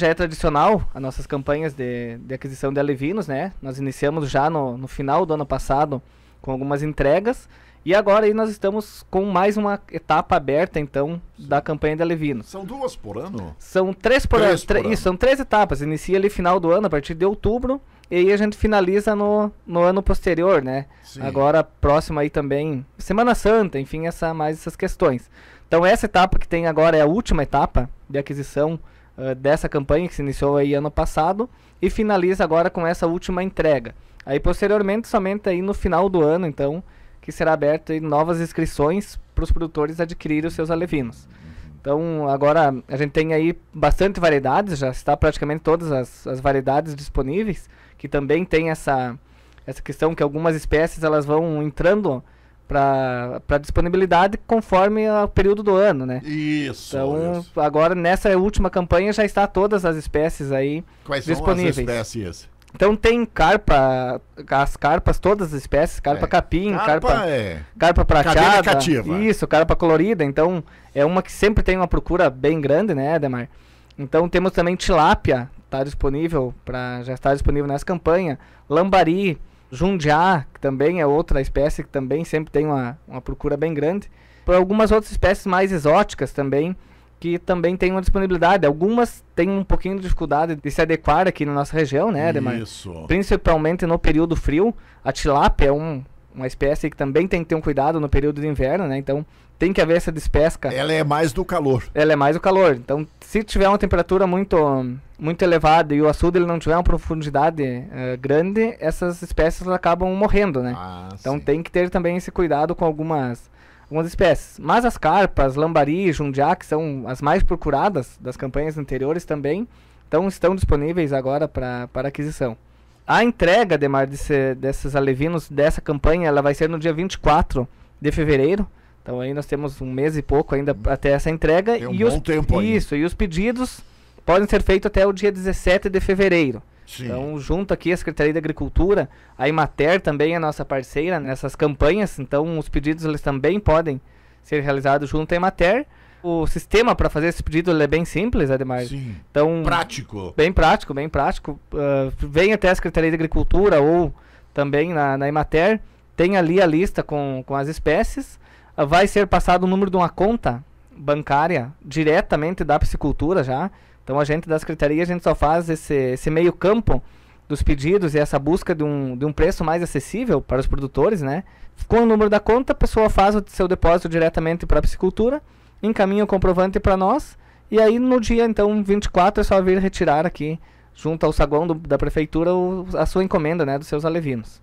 já é tradicional as nossas campanhas de, de aquisição de alevinos, né? Nós iniciamos já no, no final do ano passado com algumas entregas. E agora aí nós estamos com mais uma etapa aberta, então, da campanha de alevinos. São duas por ano? São três por, três ano, por ano. Isso, são três etapas. Inicia ali final do ano, a partir de outubro, e aí a gente finaliza no, no ano posterior, né? Sim. Agora, próximo aí também, Semana Santa, enfim, essa, mais essas questões. Então, essa etapa que tem agora é a última etapa de aquisição ah, dessa campanha que se iniciou aí ano passado e finaliza agora com essa última entrega. Aí posteriormente, somente aí no final do ano, então, que será aberto aí novas inscrições para os produtores adquirirem os seus alevinos. Então, agora a gente tem aí bastante variedades, já está praticamente todas as, as variedades disponíveis, que também tem essa, essa questão que algumas espécies elas vão entrando para disponibilidade conforme o período do ano, né? Isso. Então, isso. agora nessa última campanha já está todas as espécies aí Quais disponíveis. Quais são as espécies? Então tem carpa, as carpas, todas as espécies, carpa é. capim, carpa, carpa, é... carpa prateada, isso, carpa colorida, então é uma que sempre tem uma procura bem grande, né, Demar? Então temos também tilápia, tá disponível, para já está disponível nessa campanha, lambari, Jundia que também é outra espécie que também sempre tem uma, uma procura bem grande. Por algumas outras espécies mais exóticas também, que também tem uma disponibilidade. Algumas têm um pouquinho de dificuldade de se adequar aqui na nossa região, né, Ademar? Isso. Principalmente no período frio. A tilápia é um, uma espécie que também tem que ter um cuidado no período de inverno, né? Então tem que haver essa despesca. Ela é mais do calor. Ela é mais do calor. Então se tiver uma temperatura muito muito elevada e o açude ele não tiver uma profundidade uh, grande, essas espécies acabam morrendo, né? Ah, então sim. tem que ter também esse cuidado com algumas algumas espécies. Mas as carpas, lambari, jundiá, que são as mais procuradas das campanhas anteriores também, então estão disponíveis agora para aquisição. A entrega, Demar, desse, desses alevinos, dessa campanha, ela vai ser no dia 24 de fevereiro. Então aí nós temos um mês e pouco ainda hum. até essa entrega. Tem um e bom os, tempo Isso, e os pedidos podem ser feitos até o dia 17 de fevereiro. Sim. Então, junto aqui a Secretaria de Agricultura, a Imater também é nossa parceira nessas campanhas, então os pedidos eles também podem ser realizados junto à Imater. O sistema para fazer esse pedido é bem simples, demais. Sim. Então, prático. Bem prático, bem prático. Uh, vem até a Secretaria de Agricultura ou também na, na Imater. Tem ali a lista com, com as espécies. Uh, vai ser passado o número de uma conta bancária diretamente da piscicultura já. Então, a gente da Secretaria, a gente só faz esse, esse meio campo dos pedidos e essa busca de um, de um preço mais acessível para os produtores, né? Com o número da conta, a pessoa faz o seu depósito diretamente para a piscicultura encaminha o comprovante para nós. E aí no dia então 24 é só vir retirar aqui junto ao saguão do, da prefeitura o, a sua encomenda, né, dos seus alevinos.